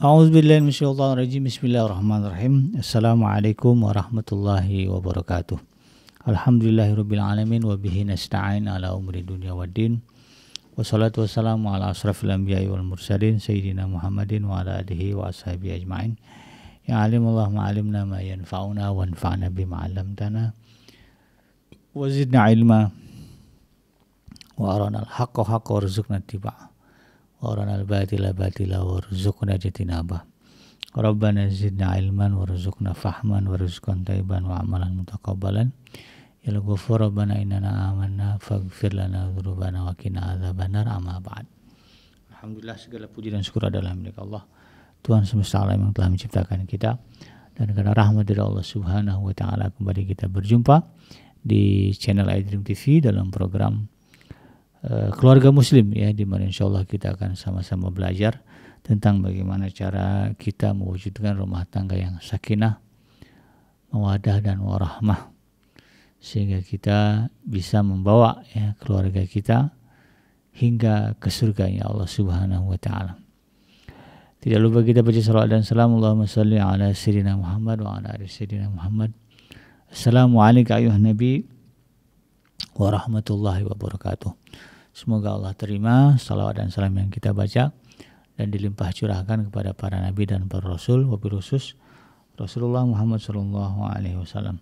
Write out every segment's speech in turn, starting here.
A'udzubillahiminasyaitonirrajim. Bismillahirrahmanirrahim. Assalamualaikum warahmatullahi wabarakatuh. Alhamdulillahirabbil alamin wa bihi nasta'in ala umri dunya waddin. Wassalatu wassalamu ala asrafil anbiya'i wal mursalin sayyidina Muhammadin wa ala alihi wa ashabihi ajmain. Ya alim Allah ma'alimna ma yanfa'una wa anfa'na bima 'allamtana. Wa ilma wa arana al-haqqa haqqa warzuqna ittiba'ah. Orang وارنا الباطل باطلا وارزقنا اجتنابه ربنا زدنا علما وارزقنا فهما وارزقنا طيبا وعملا متقبلا يا الغفور ربنا إننا آمنا فاغفر لنا ذنوبنا وقنا عذاب النار أما بعد Alhamdulillah segala puji dan syukur adalah milik Allah Tuhan semesta alam yang telah menciptakan kita dan karena rahmat dari Allah Subhanahu wa taala kembali kita berjumpa di channel iDream TV dalam program Eh, keluarga muslim ya di mana insya Allah kita akan sama-sama belajar tentang bagaimana cara kita mewujudkan rumah tangga yang sakinah, mawadah dan warahmah sehingga kita bisa membawa ya, keluarga kita hingga ke surganya Allah Subhanahu wa taala. Tidak lupa kita baca salawat dan salam Allahumma salli ala sayyidina Muhammad wa ala ali sayyidina Muhammad. Assalamualaikum ayuh nabi wa rahmatullahi wabarakatuh. Semoga Allah terima salawat dan salam yang kita baca dan dilimpah curahkan kepada para nabi dan para rasul wabil khusus Rasulullah Muhammad Shallallahu Alaihi Wasallam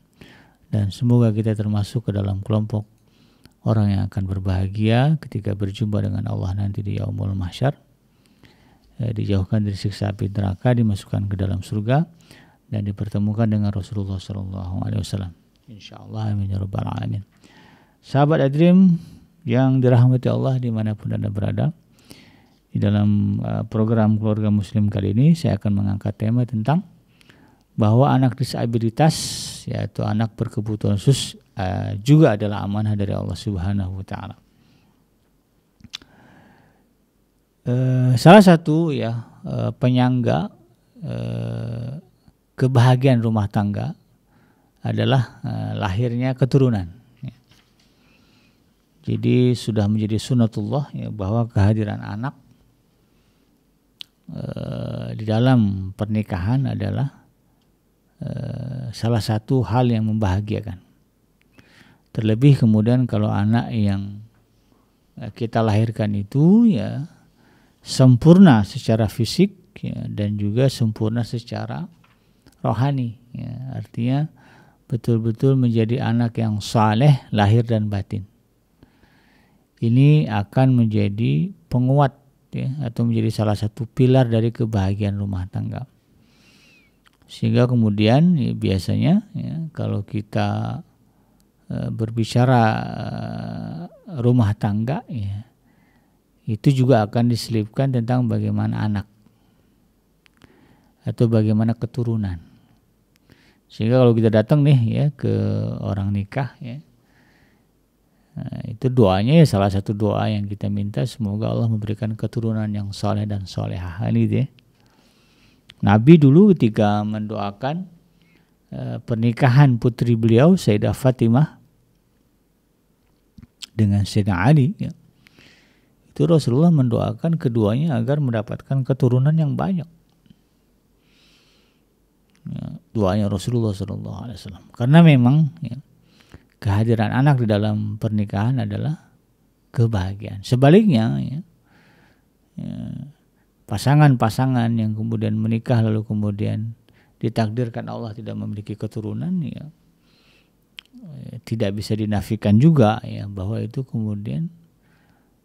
dan semoga kita termasuk ke dalam kelompok orang yang akan berbahagia ketika berjumpa dengan Allah nanti di Yaumul Mahsyar e, dijauhkan dari siksa api neraka dimasukkan ke dalam surga dan dipertemukan dengan Rasulullah Shallallahu Alaihi Wasallam Insya Allah Amin Ya Rabbal Alamin Sahabat Adrim yang dirahmati Allah dimanapun Anda berada. Di dalam eh, program Keluarga Muslim kali ini saya akan mengangkat tema tentang bahwa anak disabilitas yaitu anak berkebutuhan khusus eh, juga adalah amanah dari Allah Subhanahu wa taala. Eh, salah satu ya penyangga kebahagiaan rumah tangga adalah lahirnya keturunan jadi sudah menjadi sunatullah ya, bahwa kehadiran anak e, di dalam pernikahan adalah e, salah satu hal yang membahagiakan. Terlebih kemudian kalau anak yang eh, kita lahirkan itu ya sempurna secara fisik ya, dan juga sempurna secara rohani ya. artinya betul-betul menjadi anak yang saleh lahir dan batin ini akan menjadi penguat ya, atau menjadi salah satu pilar dari kebahagiaan rumah tangga. Sehingga kemudian ya, biasanya ya, kalau kita e, berbicara e, rumah tangga ya, itu juga akan diselipkan tentang bagaimana anak atau bagaimana keturunan. Sehingga kalau kita datang nih ya ke orang nikah ya Nah, itu doanya ya salah satu doa yang kita minta semoga Allah memberikan keturunan yang soleh dan solehah nah, ini deh Nabi dulu ketika mendoakan e, pernikahan putri beliau Sayyidah Fatimah dengan Sayyidina Ali ya. itu Rasulullah mendoakan keduanya agar mendapatkan keturunan yang banyak ya, doanya Rasulullah Shallallahu Alaihi Wasallam karena memang ya, kehadiran anak di dalam pernikahan adalah kebahagiaan. Sebaliknya, pasangan ya, ya, pasangan-pasangan yang kemudian menikah lalu kemudian ditakdirkan Allah tidak memiliki keturunan, ya, ya tidak bisa dinafikan juga ya bahwa itu kemudian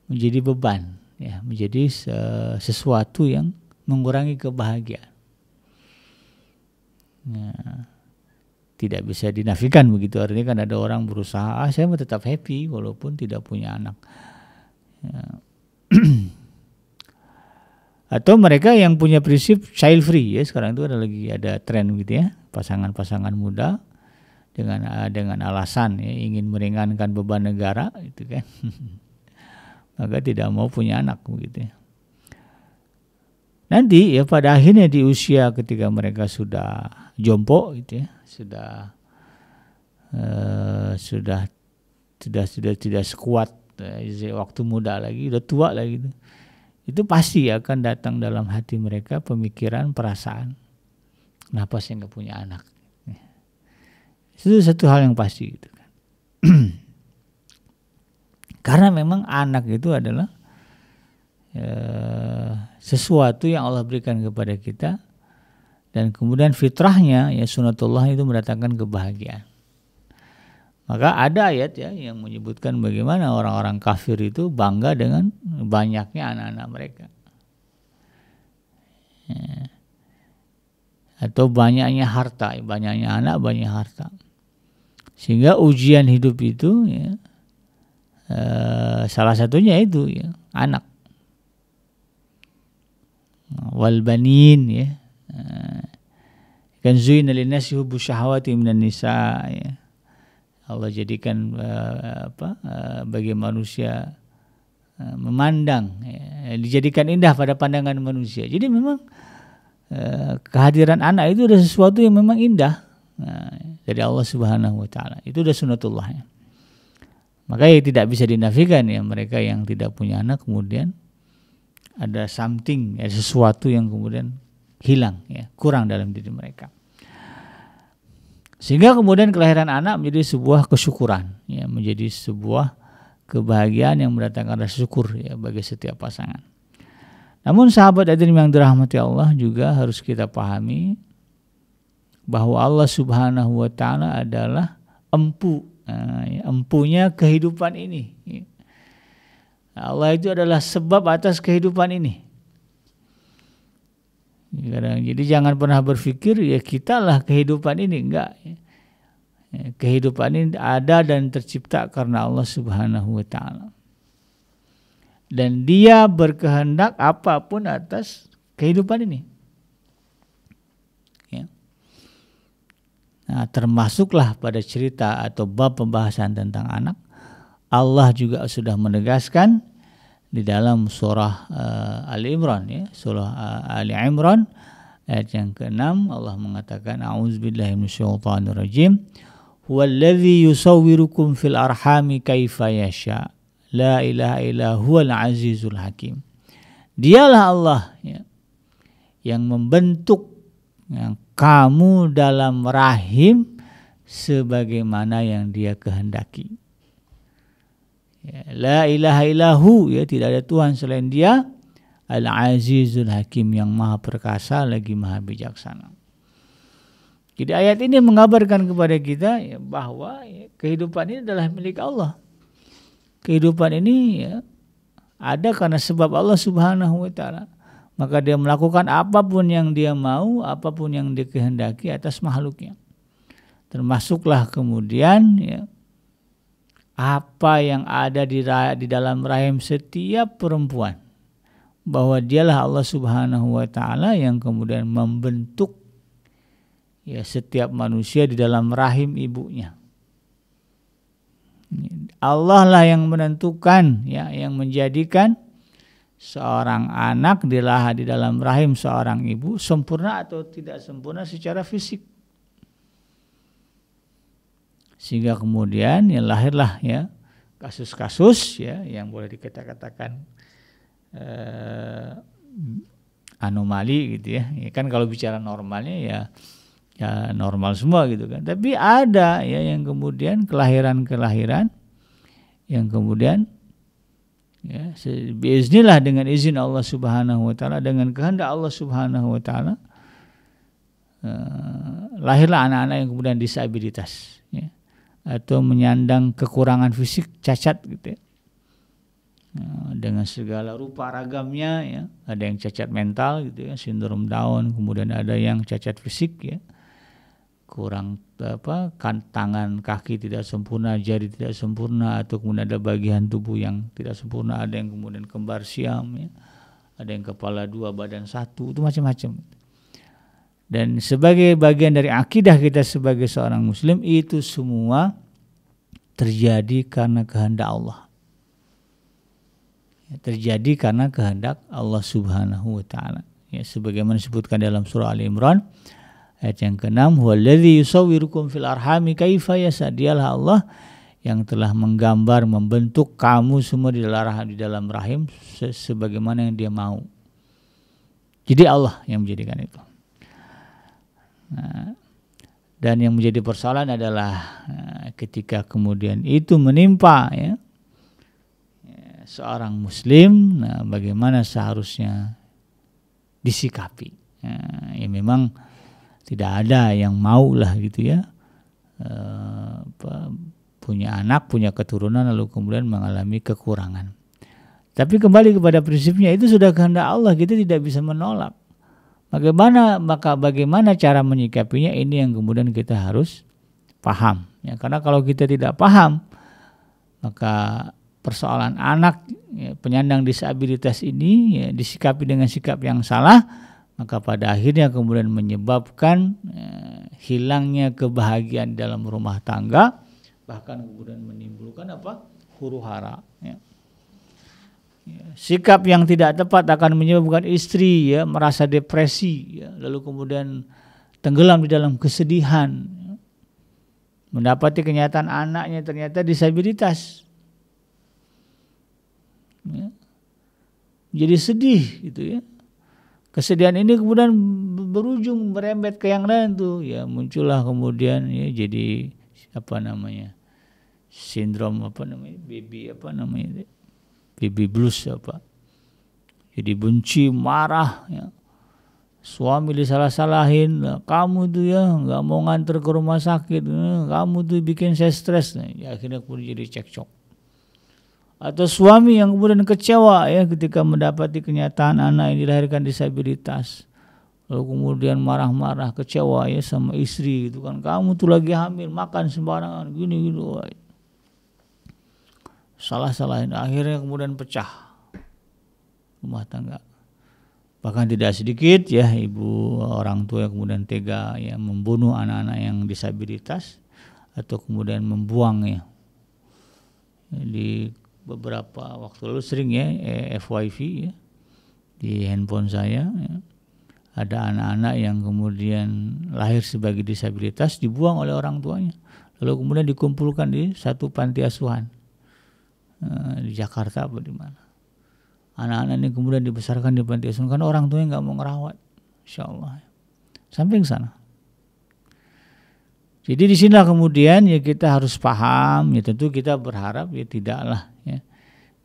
menjadi beban, ya, menjadi sesuatu yang mengurangi kebahagiaan. Ya tidak bisa dinafikan begitu hari ini kan ada orang berusaha ah saya mau tetap happy walaupun tidak punya anak ya. atau mereka yang punya prinsip child free ya sekarang itu ada lagi ada tren gitu ya pasangan-pasangan muda dengan eh, dengan alasan ya ingin meringankan beban negara itu kan maka tidak mau punya anak begitu ya nanti ya pada akhirnya di usia ketika mereka sudah jompo gitu ya sudah uh, sudah sudah sudah tidak sekuat uh, waktu muda lagi udah tua lagi gitu. itu pasti akan datang dalam hati mereka pemikiran perasaan kenapa saya nggak punya anak ya. itu satu hal yang pasti gitu kan karena memang anak itu adalah uh, sesuatu yang Allah berikan kepada kita dan kemudian fitrahnya ya sunatullah itu mendatangkan kebahagiaan. Maka ada ayat ya yang menyebutkan bagaimana orang-orang kafir itu bangga dengan banyaknya anak-anak mereka. Ya. Atau banyaknya harta, banyaknya anak, banyak harta. Sehingga ujian hidup itu ya, eh, salah satunya itu ya, anak. Walbanin ya Eh, kan zuin alinasi hubu syahwati minan nisa ya. Allah jadikan uh, apa uh, bagi manusia uh, memandang ya. dijadikan indah pada pandangan manusia. Jadi memang uh, kehadiran anak itu adalah sesuatu yang memang indah nah, dari Allah Subhanahu wa taala. Itu sudah sunatullah ya. Maka ya tidak bisa dinafikan ya mereka yang tidak punya anak kemudian ada something, ada sesuatu yang kemudian hilang ya kurang dalam diri mereka sehingga kemudian kelahiran anak menjadi sebuah kesyukuran ya menjadi sebuah kebahagiaan yang mendatangkan rasa syukur ya bagi setiap pasangan namun sahabat hadirin yang dirahmati Allah juga harus kita pahami bahwa Allah Subhanahu wa taala adalah empu eh, ya, empunya kehidupan ini ya. Allah itu adalah sebab atas kehidupan ini Kadang, jadi jangan pernah berpikir ya kitalah kehidupan ini enggak. Ya. Ya, kehidupan ini ada dan tercipta karena Allah Subhanahu wa taala. Dan dia berkehendak apapun atas kehidupan ini. Ya. Nah, termasuklah pada cerita atau bab pembahasan tentang anak, Allah juga sudah menegaskan di dalam surah uh, Ali Imran ya, surah uh, Ali Imran ayat yang ke-6 Allah mengatakan auzubillahi minasyaitonirrajim huwallazi yusawwirukum fil arhami kaifa yasha la ilaha illa huwal azizul hakim dialah Allah ya, yang membentuk yang kamu dalam rahim sebagaimana yang dia kehendaki Ya, la ilaha illahu ya tidak ada Tuhan selain Dia. Al Azizul Hakim yang Maha Perkasa lagi Maha Bijaksana. Jadi ayat ini mengabarkan kepada kita ya, bahwa ya, kehidupan ini adalah milik Allah. Kehidupan ini ya, ada karena sebab Allah Subhanahu wa taala. Maka dia melakukan apapun yang dia mau, apapun yang dikehendaki atas makhluknya. Termasuklah kemudian ya, apa yang ada di, di dalam rahim setiap perempuan bahwa dialah Allah Subhanahu wa taala yang kemudian membentuk ya setiap manusia di dalam rahim ibunya. Allah lah yang menentukan ya yang menjadikan seorang anak dilah di dalam rahim seorang ibu sempurna atau tidak sempurna secara fisik sehingga kemudian ya lahirlah ya kasus-kasus ya yang boleh kita katakan eh, anomali gitu ya. ya kan kalau bicara normalnya ya ya normal semua gitu kan tapi ada ya yang kemudian kelahiran-kelahiran yang kemudian ya biiznilah dengan izin Allah Subhanahu wa taala dengan kehendak Allah Subhanahu wa taala eh, lahirlah anak-anak yang kemudian disabilitas atau menyandang kekurangan fisik cacat gitu ya. Nah, dengan segala rupa ragamnya ya ada yang cacat mental gitu ya sindrom Down kemudian ada yang cacat fisik ya kurang apa kan tangan kaki tidak sempurna jari tidak sempurna atau kemudian ada bagian tubuh yang tidak sempurna ada yang kemudian kembar siam ya ada yang kepala dua badan satu itu macam-macam dan sebagai bagian dari akidah kita sebagai seorang muslim itu semua terjadi karena kehendak Allah. Ya, terjadi karena kehendak Allah Subhanahu wa taala. Ya, sebagaimana disebutkan dalam surah Ali Imran ayat yang ke-6, "Huwallazi yusawwirukum fil arhami kaifa yasha." Dialah Allah yang telah menggambar membentuk kamu semua di dalam di dalam rahim sebagaimana yang dia mau. Jadi Allah yang menjadikan itu. Eh, dan yang menjadi persoalan adalah eh, ketika kemudian itu menimpa ya, eh, seorang muslim, nah bagaimana seharusnya disikapi? ya memang tidak ada yang mau lah gitu ya punya anak, punya keturunan lalu kemudian mengalami kekurangan. Tapi kembali kepada prinsipnya itu sudah kehendak Allah kita tidak bisa menolak. Bagaimana maka bagaimana cara menyikapinya ini yang kemudian kita harus paham ya karena kalau kita tidak paham maka persoalan anak ya, penyandang disabilitas ini ya, disikapi dengan sikap yang salah maka pada akhirnya kemudian menyebabkan ya, hilangnya kebahagiaan dalam rumah tangga bahkan kemudian menimbulkan apa huru hara ya. Ya, sikap yang tidak tepat akan menyebabkan istri ya merasa depresi, ya, lalu kemudian tenggelam di dalam kesedihan. Ya. Mendapati kenyataan anaknya ternyata disabilitas. Ya. Jadi sedih gitu ya. Kesedihan ini kemudian berujung merembet ke yang lain tuh, ya muncullah kemudian ya jadi apa namanya? sindrom apa namanya? baby apa namanya? baby blues ya Pak. Jadi benci, marah ya. Suami disalah-salahin, kamu tuh ya nggak mau nganter ke rumah sakit, ya. kamu tuh bikin saya stres. ya, akhirnya pun jadi cekcok. Atau suami yang kemudian kecewa ya ketika mendapati kenyataan anak yang dilahirkan disabilitas lalu kemudian marah-marah kecewa ya sama istri gitu kan kamu tuh lagi hamil makan sembarangan gini gini salah-salahin akhirnya kemudian pecah rumah tangga bahkan tidak sedikit ya ibu orang tua yang kemudian tega ya membunuh anak-anak yang disabilitas atau kemudian membuang ya di beberapa waktu lalu sering ya eh, FYV ya di handphone saya ya. ada anak-anak yang kemudian lahir sebagai disabilitas dibuang oleh orang tuanya lalu kemudian dikumpulkan di satu panti asuhan Eh, di Jakarta apa di mana anak-anak ini kemudian dibesarkan di panti asuhan karena orang tuanya nggak mau ngerawat insya Allah sampai ke sana jadi di sinilah kemudian ya kita harus paham ya tentu kita berharap ya tidaklah ya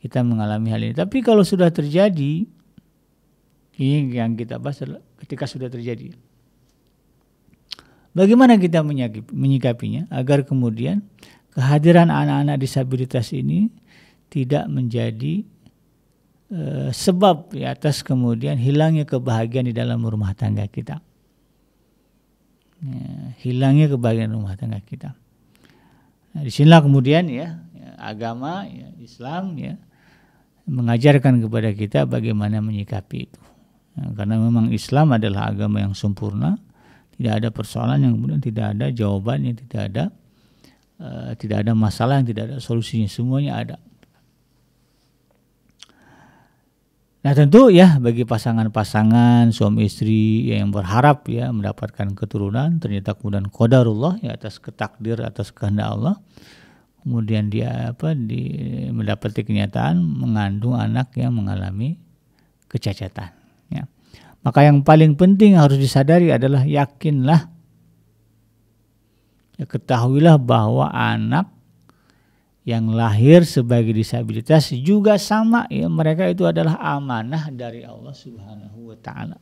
kita mengalami hal ini tapi kalau sudah terjadi ini yang kita bahas adalah ketika sudah terjadi bagaimana kita menyikapinya agar kemudian kehadiran anak-anak disabilitas ini tidak menjadi e, sebab di atas kemudian hilangnya kebahagiaan di dalam rumah tangga kita. Ya, hilangnya kebahagiaan rumah tangga kita. Nah, sinilah kemudian ya, ya, agama ya, Islam ya mengajarkan kepada kita bagaimana menyikapi itu. Ya, karena memang Islam adalah agama yang sempurna, tidak ada persoalan yang kemudian tidak ada jawabannya, tidak ada uh, tidak ada masalah yang tidak ada solusinya, semuanya ada. Nah tentu ya bagi pasangan-pasangan suami istri yang berharap ya mendapatkan keturunan ternyata kemudian kodarullah ya atas ketakdir atas kehendak Allah kemudian dia apa di mendapati kenyataan mengandung anak yang mengalami kecacatan ya. Maka yang paling penting harus disadari adalah yakinlah ya ketahuilah bahwa anak yang lahir sebagai disabilitas juga sama ya mereka itu adalah amanah dari Allah Subhanahu wa taala.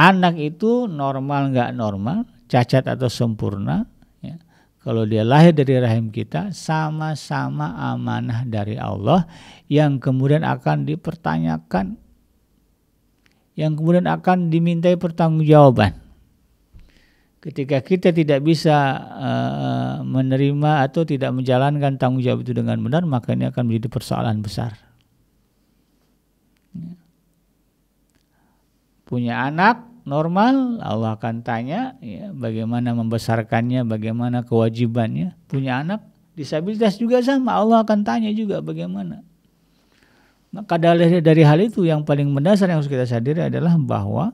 Anak itu normal nggak normal, cacat atau sempurna, ya. kalau dia lahir dari rahim kita sama-sama amanah dari Allah yang kemudian akan dipertanyakan, yang kemudian akan dimintai pertanggungjawaban ketika kita tidak bisa uh, menerima atau tidak menjalankan tanggung jawab itu dengan benar, maka ini akan menjadi persoalan besar. Ya. Punya anak normal, Allah akan tanya ya, bagaimana membesarkannya, bagaimana kewajibannya. Punya anak disabilitas juga sama, Allah akan tanya juga bagaimana. Maka dari, dari hal itu yang paling mendasar yang harus kita sadari adalah bahwa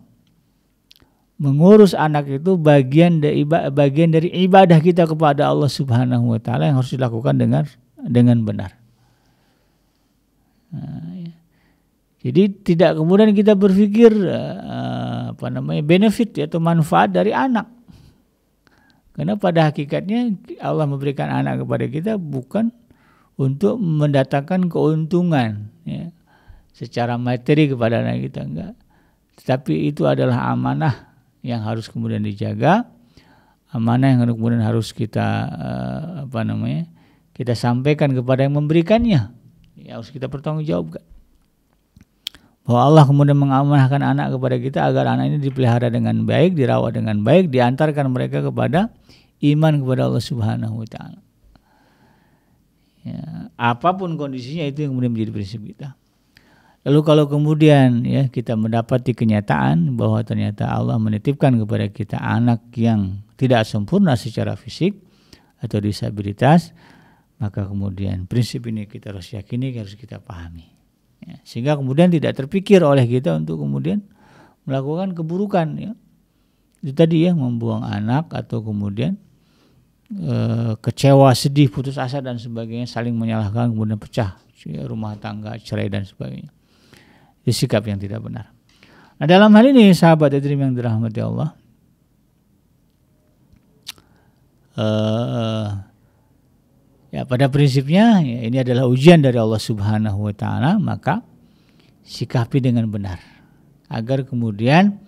mengurus anak itu bagian dari bagian dari ibadah kita kepada Allah Subhanahu wa taala yang harus dilakukan dengan dengan benar. Nah, ya. Jadi tidak kemudian kita berpikir eh, eh, apa namanya benefit atau manfaat dari anak. Karena pada hakikatnya Allah memberikan anak kepada kita bukan untuk mendatangkan keuntungan ya, secara materi kepada anak kita enggak. Tetapi itu adalah amanah yang harus kemudian dijaga, mana yang kemudian harus kita eh, apa namanya kita sampaikan kepada yang memberikannya, ya harus kita pertanggungjawabkan. Bahwa Allah kemudian mengamanahkan anak kepada kita agar anak ini dipelihara dengan baik, dirawat dengan baik, diantarkan mereka kepada iman kepada Allah Subhanahu Wa Taala. Ya, apapun kondisinya itu yang kemudian menjadi prinsip kita. Lalu kalau kemudian ya kita mendapati kenyataan bahwa ternyata Allah menitipkan kepada kita anak yang tidak sempurna secara fisik atau disabilitas, maka kemudian prinsip ini kita harus yakini, harus kita pahami. Ya, sehingga kemudian tidak terpikir oleh kita untuk kemudian melakukan keburukan ya. Itu tadi ya membuang anak atau kemudian e, kecewa, sedih, putus asa dan sebagainya, saling menyalahkan kemudian pecah ya, rumah tangga, cerai dan sebagainya. Jadi sikap yang tidak benar. Nah, dalam hal ini sahabat Edrim yang dirahmati Allah, uh, ya pada prinsipnya ya, ini adalah ujian dari Allah Subhanahu Wa Taala, maka sikapi dengan benar agar kemudian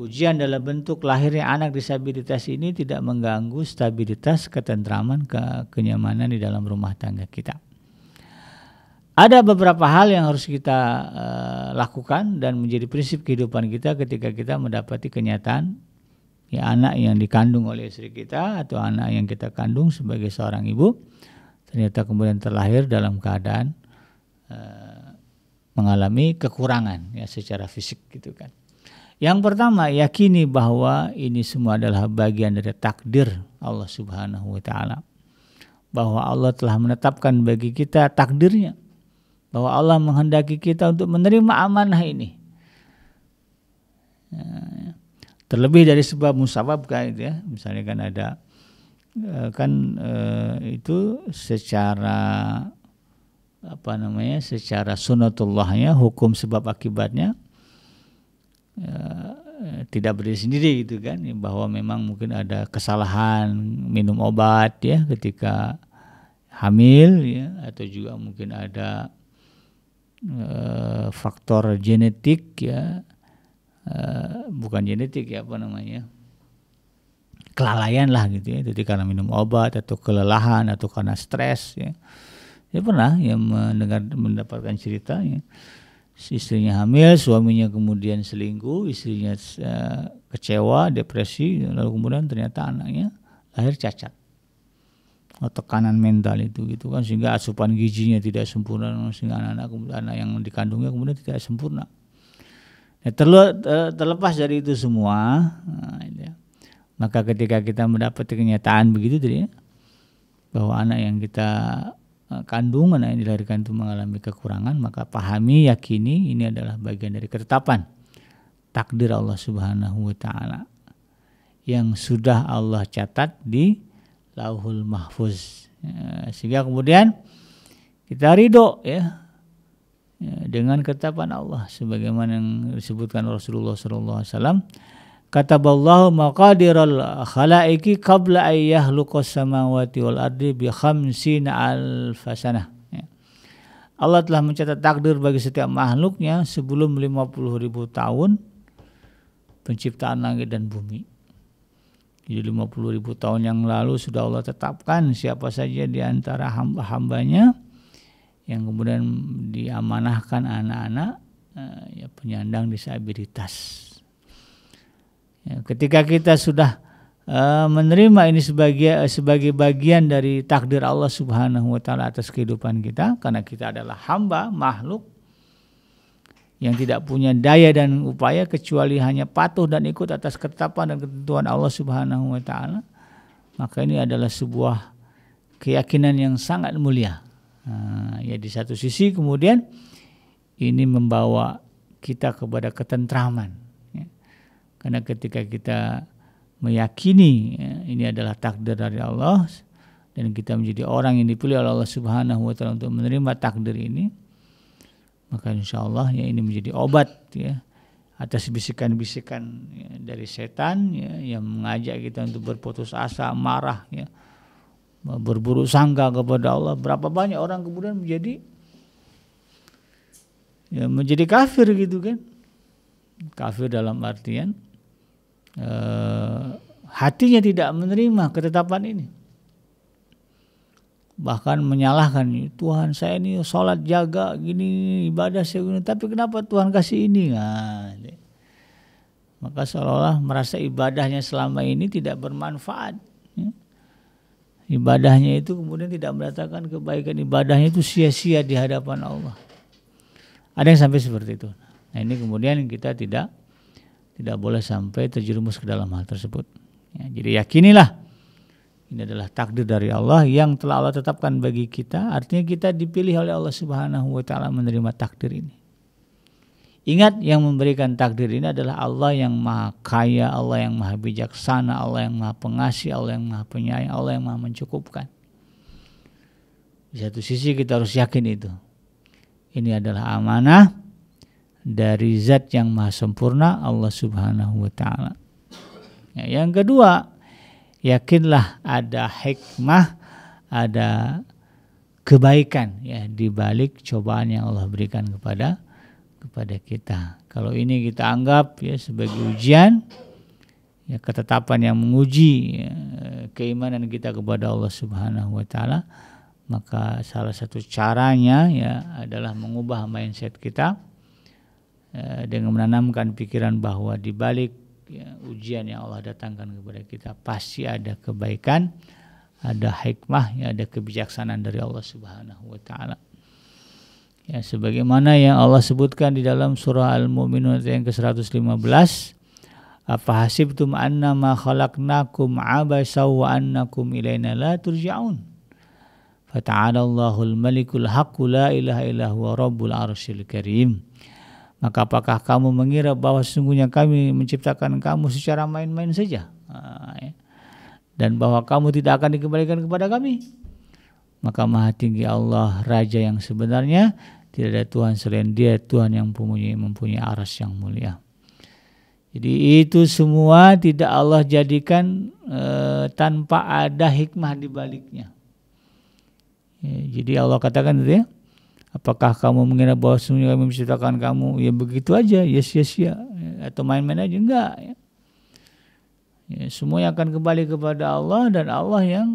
ujian dalam bentuk lahirnya anak disabilitas ini tidak mengganggu stabilitas ketentraman ke kenyamanan di dalam rumah tangga kita ada beberapa hal yang harus kita uh, lakukan dan menjadi prinsip kehidupan kita ketika kita mendapati kenyataan ya anak yang dikandung oleh istri kita atau anak yang kita kandung sebagai seorang ibu ternyata kemudian terlahir dalam keadaan uh, mengalami kekurangan ya secara fisik gitu kan. Yang pertama yakini bahwa ini semua adalah bagian dari takdir Allah Subhanahu wa taala. Bahwa Allah telah menetapkan bagi kita takdirnya bahwa Allah menghendaki kita untuk menerima amanah ini. Ya, ya. Terlebih dari sebab musabab kan itu ya, misalnya kan ada e, kan e, itu secara apa namanya secara sunatullahnya hukum sebab akibatnya ya, tidak berdiri sendiri gitu kan bahwa memang mungkin ada kesalahan minum obat ya ketika hamil ya atau juga mungkin ada Eh, faktor genetik ya uh, bukan genetik ya apa namanya kelalaian lah gitu ya jadi karena minum obat atau kelelahan atau karena stres ya saya pernah ya mendengar mendapatkan cerita ya istrinya hamil suaminya kemudian selingkuh istrinya uh, kecewa depresi lalu kemudian ternyata anaknya lahir cacat tekanan mental itu gitu kan sehingga asupan gizinya tidak sempurna sehingga anak-anak anak yang dikandungnya kemudian tidak sempurna ya, terle, eh, terlepas dari itu semua nah, ya, maka ketika kita mendapat kenyataan begitu tadi ya, bahwa anak yang kita eh, kandung anak yang dilahirkan itu mengalami kekurangan maka pahami yakini ini adalah bagian dari ketetapan takdir Allah Subhanahu wa taala yang sudah Allah catat di lauhul mahfuz ya, sehingga kemudian kita ridho ya, ya dengan ketetapan Allah sebagaimana yang disebutkan Rasulullah sallallahu alaihi wasallam kataballahu maqadiral khalaiki qabla ayyah luqas samawati wal ardi bi khamsina alfasanah ya. Allah telah mencatat takdir bagi setiap makhluknya sebelum 50 ribu tahun penciptaan langit dan bumi jadi 50 ribu tahun yang lalu sudah Allah tetapkan siapa saja di antara hamba-hambanya yang kemudian diamanahkan anak-anak eh, ya penyandang disabilitas. Ya, ketika kita sudah uh, menerima ini sebagai eh, sebagai bagian dari takdir Allah Subhanahu wa taala atas kehidupan kita karena kita adalah hamba, makhluk yang tidak punya daya dan upaya kecuali hanya patuh dan ikut atas ketetapan dan ketentuan Allah Subhanahu wa taala maka ini adalah sebuah keyakinan yang sangat mulia nah, ya di satu sisi kemudian ini membawa kita kepada ketentraman ya. karena ketika kita meyakini ya, ini adalah takdir dari Allah dan kita menjadi orang yang dipilih oleh Allah Subhanahu wa taala untuk menerima takdir ini maka insya Allah ya ini menjadi obat ya atas bisikan-bisikan ya, dari setan ya, yang mengajak kita untuk berputus asa, marah, ya, berburuk sangka kepada Allah. Berapa banyak orang kemudian menjadi ya, menjadi kafir gitu kan? Kafir dalam artian eh, hatinya tidak menerima ketetapan ini bahkan menyalahkan Tuhan saya ini sholat jaga gini ibadah saya gini tapi kenapa Tuhan kasih ini nah, maka seolah-olah merasa ibadahnya selama ini tidak bermanfaat ya. ibadahnya itu kemudian tidak mendatangkan kebaikan ibadahnya itu sia-sia di hadapan Allah ada yang sampai seperti itu nah ini kemudian kita tidak tidak boleh sampai terjerumus ke dalam hal tersebut ya, jadi yakinilah ini adalah takdir dari Allah yang telah Allah tetapkan bagi kita. Artinya kita dipilih oleh Allah Subhanahu wa taala menerima takdir ini. Ingat yang memberikan takdir ini adalah Allah yang maha kaya, Allah yang maha bijaksana, Allah yang maha pengasih, Allah yang maha penyayang, Allah yang maha mencukupkan. Di satu sisi kita harus yakin itu. Ini adalah amanah dari zat yang maha sempurna Allah subhanahu wa ta'ala. Ya, yang kedua, yakinlah ada hikmah, ada kebaikan ya di balik cobaan yang Allah berikan kepada kepada kita. Kalau ini kita anggap ya sebagai ujian, ya ketetapan yang menguji ya, keimanan kita kepada Allah Subhanahu wa taala, maka salah satu caranya ya adalah mengubah mindset kita ya, dengan menanamkan pikiran bahwa di balik ya, ujian yang Allah datangkan kepada kita pasti ada kebaikan, ada hikmah, ya, ada kebijaksanaan dari Allah Subhanahu wa taala. Ya, sebagaimana yang Allah sebutkan di dalam surah Al-Mu'minun yang ke-115, apa hasibtum annama khalaqnakum abasa wa annakum ilaina la turja'un. Fata'ala Allahul Malikul Haqqu la ilaha illa huwa Rabbul Arsyil Karim. Maka apakah kamu mengira bahwa sesungguhnya kami menciptakan kamu secara main-main saja? Ah, ya. Dan bahwa kamu tidak akan dikembalikan kepada kami? Maka maha tinggi Allah, Raja yang sebenarnya, tidak ada Tuhan selain dia, Tuhan yang mempunyai, mempunyai aras yang mulia. Jadi itu semua tidak Allah jadikan e, tanpa ada hikmah di baliknya. Ya, jadi Allah katakan itu ya, Apakah kamu mengira bahwa semuanya kami menciptakan kamu? Ya begitu aja, yes, yes, ya. Atau main-main aja, enggak. Ya. Ya, semuanya akan kembali kepada Allah dan Allah yang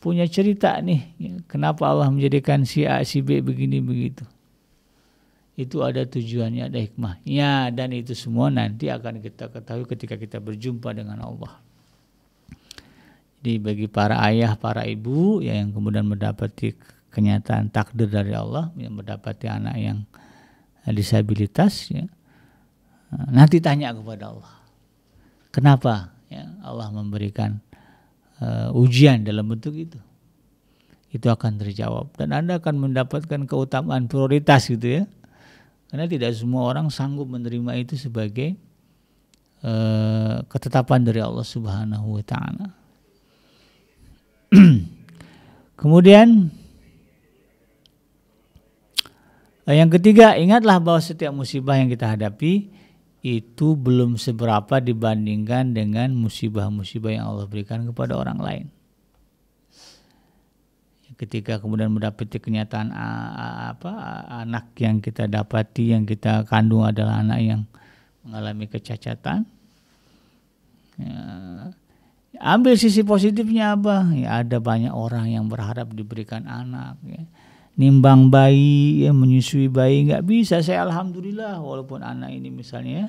punya cerita nih. Ya, kenapa Allah menjadikan si A, si B begini, begitu. Itu ada tujuannya, ada hikmahnya. Dan itu semua nanti akan kita ketahui ketika kita berjumpa dengan Allah. Jadi bagi para ayah, para ibu ya, yang kemudian mendapati kenyataan takdir dari Allah yang mendapati anak yang disabilitas ya nanti tanya kepada Allah kenapa ya Allah memberikan uh, ujian dalam bentuk itu itu akan terjawab dan anda akan mendapatkan keutamaan prioritas gitu ya karena tidak semua orang sanggup menerima itu sebagai uh, ketetapan dari Allah Subhanahu wa taala. Kemudian yang ketiga, ingatlah bahwa setiap musibah yang kita hadapi itu belum seberapa dibandingkan dengan musibah-musibah yang Allah berikan kepada orang lain. Ketika kemudian mendapati kenyataan apa anak yang kita dapati, yang kita kandung adalah anak yang mengalami kecacatan, ya, ambil sisi positifnya apa? Ya ada banyak orang yang berharap diberikan anak. Ya nimbang bayi, ya, menyusui bayi nggak bisa. Saya alhamdulillah walaupun anak ini misalnya ya,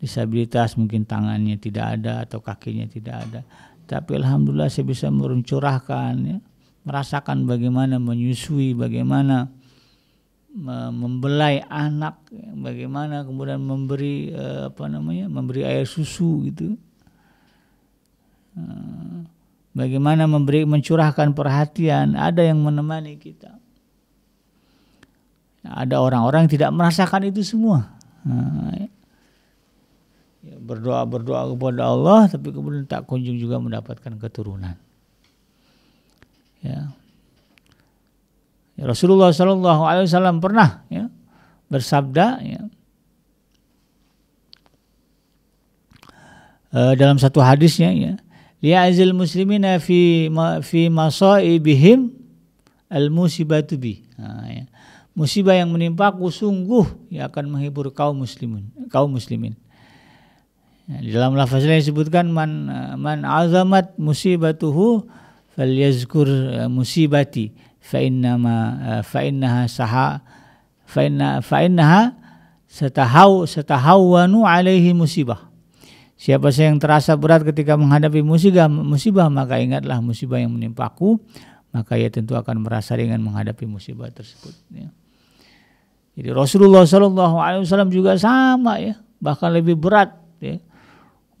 disabilitas mungkin tangannya tidak ada atau kakinya tidak ada. Tapi alhamdulillah saya bisa meruncurahkan ya, merasakan bagaimana menyusui, bagaimana membelai anak, ya, bagaimana kemudian memberi eh, apa namanya, memberi air susu gitu. Eh, bagaimana memberi mencurahkan perhatian, ada yang menemani kita ada orang-orang yang tidak merasakan itu semua. Nah, ya. Ya, berdoa berdoa kepada Allah, tapi kemudian tak kunjung juga mendapatkan keturunan. Ya. ya Rasulullah Shallallahu Alaihi Wasallam pernah ya, bersabda ya, e, dalam satu hadisnya ya, Azil muslimina fi ma, fi masaibihim al musibatu bi. Nah, ya musibah yang menimpaku sungguh ia akan menghibur kaum muslimin kaum muslimin nah, di dalam lafaz lain disebutkan man man azamat musibatuhu falyazkur eh, musibati fa innama eh, fa innaha saha fa inna fa innaha setahaw wanu alaihi musibah Siapa saja yang terasa berat ketika menghadapi musibah, musibah maka ingatlah musibah yang menimpaku, maka ia tentu akan merasa ringan menghadapi musibah tersebut. Ya. Jadi Rasulullah Shallallahu Alaihi Wasallam juga sama ya, bahkan lebih berat ya.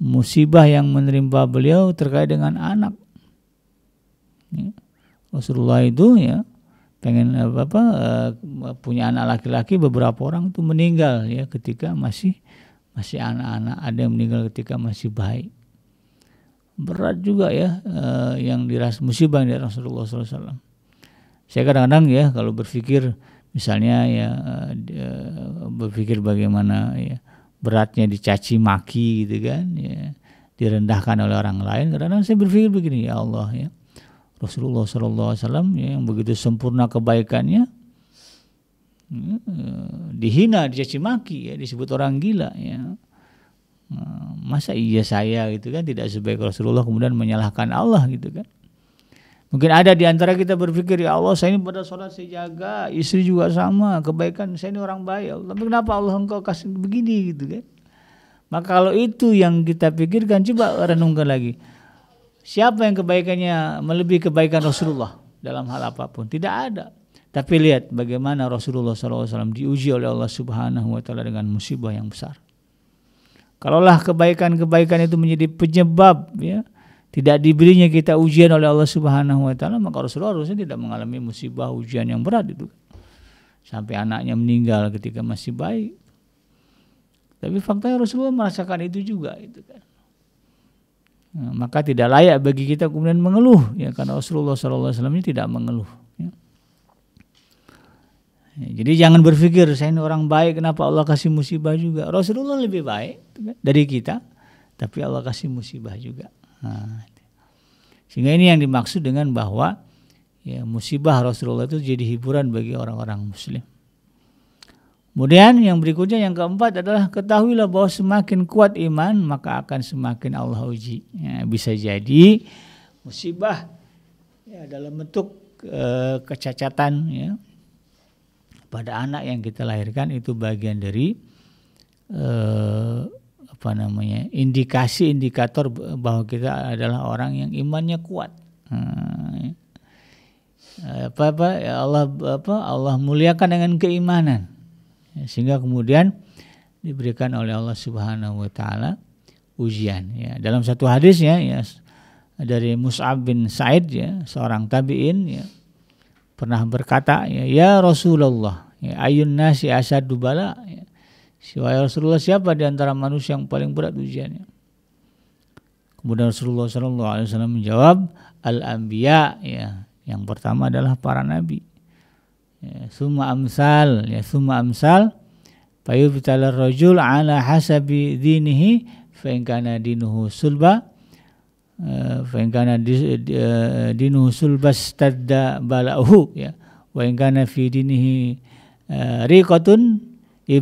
musibah yang menerima beliau terkait dengan anak. Ya. Rasulullah itu ya pengen eh, apa, apa eh, punya anak laki-laki beberapa orang itu meninggal ya ketika masih masih anak-anak ada yang meninggal ketika masih bayi berat juga ya uh, yang diras musibah dari Rasulullah SAW. Saya kadang-kadang ya kalau berpikir misalnya ya eh, berpikir bagaimana ya beratnya dicaci maki gitu kan ya direndahkan oleh orang lain karena saya berpikir begini ya Allah ya Rasulullah SAW ya, yang begitu sempurna kebaikannya ya, eh, dihina dicaci maki ya disebut orang gila ya nah, masa iya saya gitu kan tidak sebaik Rasulullah kemudian menyalahkan Allah gitu kan Mungkin ada di antara kita berpikir, ya Allah saya ini pada sholat saya jaga, istri juga sama, kebaikan saya ini orang baik. Ya Tapi kenapa Allah engkau kasih begini gitu kan? Maka kalau itu yang kita pikirkan, coba renungkan lagi. Siapa yang kebaikannya melebihi kebaikan Rasulullah dalam hal apapun? Tidak ada. Tapi lihat bagaimana Rasulullah SAW diuji oleh Allah Subhanahu wa Ta'ala dengan musibah yang besar. Kalaulah kebaikan-kebaikan itu menjadi penyebab ya, tidak diberinya kita ujian oleh Allah Subhanahu wa taala maka Rasulullah harusnya tidak mengalami musibah ujian yang berat itu sampai anaknya meninggal ketika masih baik tapi faktanya Rasulullah merasakan itu juga itu kan nah, maka tidak layak bagi kita kemudian mengeluh ya karena Rasulullah SAW tidak mengeluh ya. Ya, jadi jangan berpikir saya ini orang baik kenapa Allah kasih musibah juga Rasulullah lebih baik kan, dari kita tapi Allah kasih musibah juga Nah, sehingga ini yang dimaksud dengan bahwa ya, musibah Rasulullah itu jadi hiburan bagi orang-orang Muslim. Kemudian yang berikutnya yang keempat adalah ketahuilah bahwa semakin kuat iman maka akan semakin Allah uji. Ya, bisa jadi musibah ya, dalam bentuk e, kecacatan ya, pada anak yang kita lahirkan itu bagian dari e, apa namanya indikasi indikator bahwa kita adalah orang yang imannya kuat hmm. apa apa ya Allah apa Allah muliakan dengan keimanan sehingga kemudian diberikan oleh Allah Subhanahu wa taala ujian ya dalam satu hadisnya ya dari Mus'ab bin Said ya seorang tabi'in ya pernah berkata ya, ya Rasulullah ya ayun nasi asadubala Siwa Rasulullah siapa di antara manusia yang paling berat ujiannya? Kemudian Rasulullah Shallallahu Alaihi Wasallam menjawab, al anbiya ya yang pertama adalah para nabi ya, summa amsal ya summa amsal payu fayubtala rojul, ala hasabi dinihi fa in kana dinuhu sulba eh, fa in kana eh, dinuhu sulba stadda bala'uhu ya wa fi dinihi eh, riqatun Eh,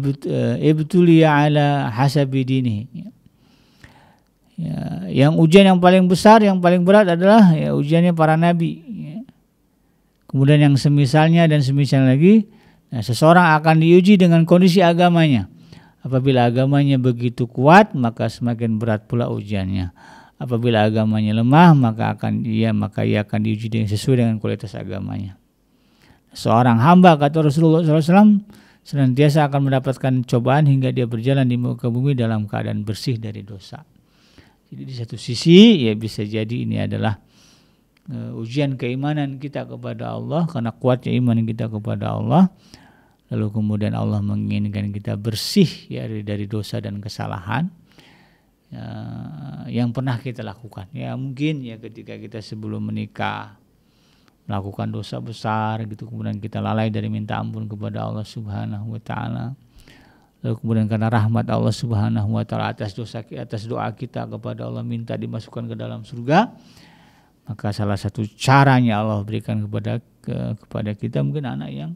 ibtulia ala hasabi dinihi ya. ya. yang ujian yang paling besar yang paling berat adalah ya, ujiannya para nabi ya. kemudian yang semisalnya dan semisal lagi ya, seseorang akan diuji dengan kondisi agamanya apabila agamanya begitu kuat maka semakin berat pula ujiannya apabila agamanya lemah maka akan ia maka ia akan diuji dengan sesuai dengan kualitas agamanya seorang hamba kata Rasulullah SAW senantiasa akan mendapatkan cobaan hingga dia berjalan di muka bumi dalam keadaan bersih dari dosa. Jadi di satu sisi ya bisa jadi ini adalah uh, ujian keimanan kita kepada Allah karena kuatnya iman kita kepada Allah. Lalu kemudian Allah menginginkan kita bersih ya dari, dari dosa dan kesalahan uh, yang pernah kita lakukan. Ya mungkin ya ketika kita sebelum menikah melakukan dosa besar gitu kemudian kita lalai dari minta ampun kepada Allah Subhanahu wa taala lalu kemudian karena rahmat Allah Subhanahu wa taala atas dosa atas doa kita kepada Allah minta dimasukkan ke dalam surga maka salah satu caranya Allah berikan kepada ke, kepada kita mungkin anak yang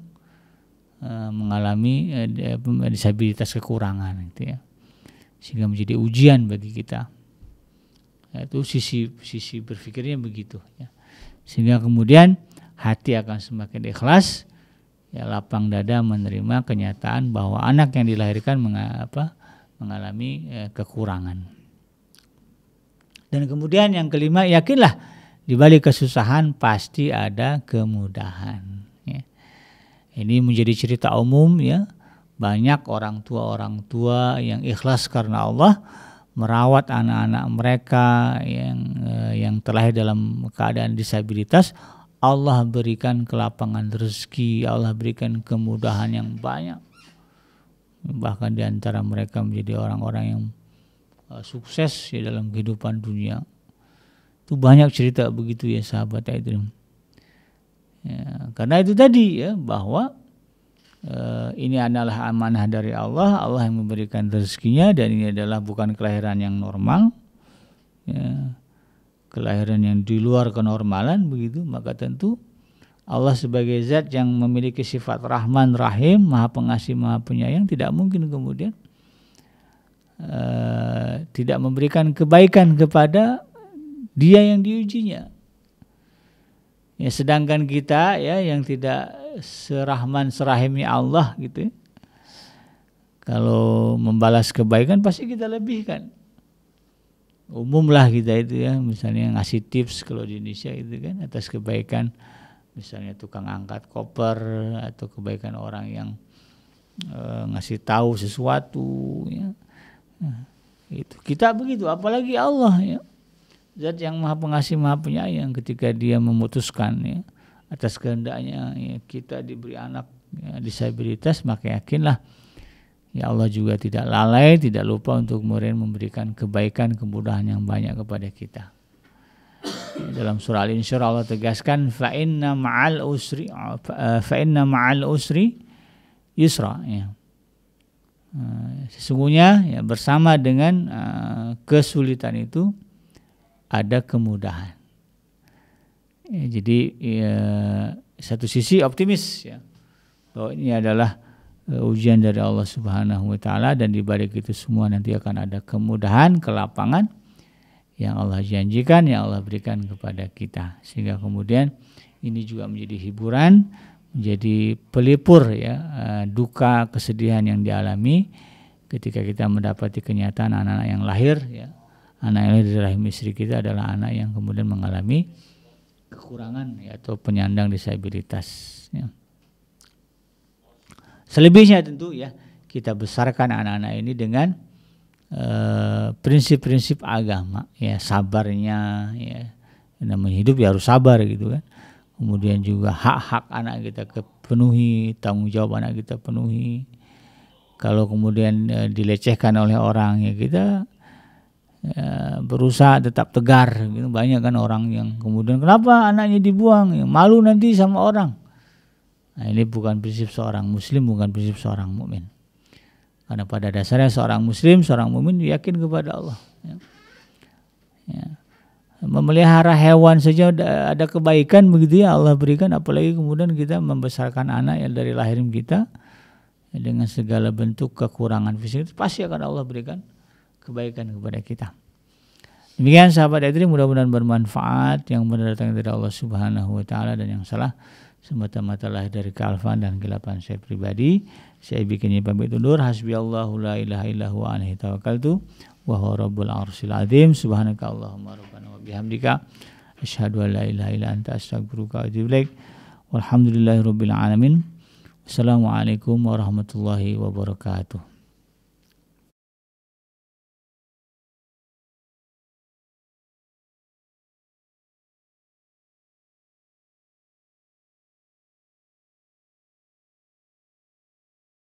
uh, mengalami uh, disabilitas kekurangan gitu ya sehingga menjadi ujian bagi kita yaitu nah, sisi sisi berpikirnya begitu ya sehingga kemudian hati akan semakin ikhlas, ya lapang dada menerima kenyataan bahwa anak yang dilahirkan mengalami eh, kekurangan. Dan kemudian yang kelima, yakinlah di balik kesusahan pasti ada kemudahan. Ya. Ini menjadi cerita umum ya, banyak orang tua-orang tua yang ikhlas karena Allah merawat anak-anak mereka yang eh, yang terlahir dalam keadaan disabilitas Allah berikan kelapangan rezeki Allah berikan kemudahan yang banyak bahkan diantara mereka menjadi orang-orang yang eh, sukses ya dalam kehidupan dunia itu banyak cerita begitu ya sahabat Aidrim ya, karena itu tadi ya bahwa Eh, ini adalah amanah dari Allah, Allah yang memberikan rezekinya dan ini adalah bukan kelahiran yang normal, ya, kelahiran yang di luar kenormalan begitu, maka tentu Allah sebagai zat yang memiliki sifat rahman rahim, maha pengasih, maha penyayang, tidak mungkin kemudian uh, tidak memberikan kebaikan kepada dia yang diujinya. Ya, sedangkan kita ya yang tidak serahman serahimnya Allah gitu ya. Kalau membalas kebaikan pasti kita lebihkan. Umumlah kita itu ya, misalnya ngasih tips kalau di Indonesia itu kan atas kebaikan misalnya tukang angkat koper atau kebaikan orang yang e, ngasih tahu sesuatu ya. Nah, itu kita begitu apalagi Allah ya. Zat yang Maha Pengasih Maha Penyayang ketika dia memutuskan ya atas kehendaknya ya, kita diberi anak ya, disabilitas maka yakinlah ya Allah juga tidak lalai tidak lupa untuk kemudian memberikan kebaikan kemudahan yang banyak kepada kita ya, dalam surah al insyur Allah tegaskan fa ma'al usri fa ma'al usri yusra ya eh, sesungguhnya ya bersama dengan uh, kesulitan itu ada kemudahan Ya, jadi ya, satu sisi optimis ya bahwa ini adalah uh, ujian dari Allah Subhanahu wa taala dan di balik itu semua nanti akan ada kemudahan, kelapangan yang Allah janjikan, yang Allah berikan kepada kita sehingga kemudian ini juga menjadi hiburan, menjadi pelipur ya uh, duka kesedihan yang dialami ketika kita mendapati kenyataan anak-anak yang lahir ya anak yang lahir dari rahim istri kita adalah anak yang kemudian mengalami kekurangan yaitu penyandang disabilitas. Ya. Selebihnya tentu ya kita besarkan anak-anak ini dengan eh, prinsip-prinsip uh, agama ya sabarnya ya namanya hidup ya harus sabar gitu kan kemudian juga hak-hak anak kita kepenuhi tanggung jawab anak kita penuhi kalau kemudian uh, dilecehkan oleh orang ya kita ya, berusaha tetap tegar gitu banyak kan orang yang kemudian kenapa anaknya dibuang ya, malu nanti sama orang nah ini bukan prinsip seorang muslim bukan prinsip seorang mukmin karena pada dasarnya seorang muslim seorang mukmin yakin kepada Allah ya. Ya. memelihara hewan saja ada kebaikan begitu ya Allah berikan apalagi kemudian kita membesarkan anak yang dari lahir kita ya, dengan segala bentuk kekurangan fisik itu pasti akan Allah berikan kebaikan kepada kita. Demikian sahabat Edri mudah-mudahan bermanfaat yang benar datang dari Allah Subhanahu wa taala dan yang salah semata-mata lahir dari kealfan dan kelapan saya pribadi. Saya bikinnya pamit undur hasbiyallahu la ilaha illa huwa anhi tawakkaltu wa huwa rabbul arsyil azim subhanaka allahumma rabbana wa bihamdika asyhadu an la ilaha illa anta astaghfiruka wa atubu ilaik. Walhamdulillahirabbil alamin. Wassalamualaikum warahmatullahi wabarakatuh.